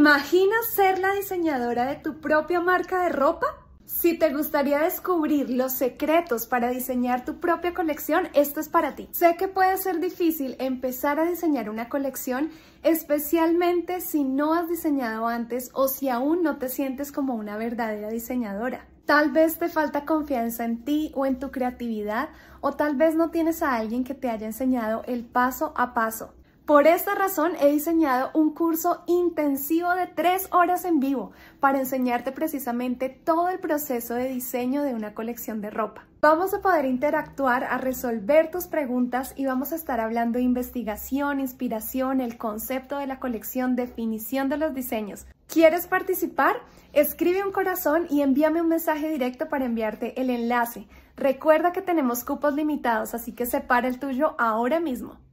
imaginas ser la diseñadora de tu propia marca de ropa? Si te gustaría descubrir los secretos para diseñar tu propia colección, esto es para ti. Sé que puede ser difícil empezar a diseñar una colección, especialmente si no has diseñado antes o si aún no te sientes como una verdadera diseñadora. Tal vez te falta confianza en ti o en tu creatividad o tal vez no tienes a alguien que te haya enseñado el paso a paso. Por esta razón he diseñado un curso intensivo de tres horas en vivo para enseñarte precisamente todo el proceso de diseño de una colección de ropa. Vamos a poder interactuar, a resolver tus preguntas y vamos a estar hablando de investigación, inspiración, el concepto de la colección, definición de los diseños. ¿Quieres participar? Escribe un corazón y envíame un mensaje directo para enviarte el enlace. Recuerda que tenemos cupos limitados, así que separa el tuyo ahora mismo.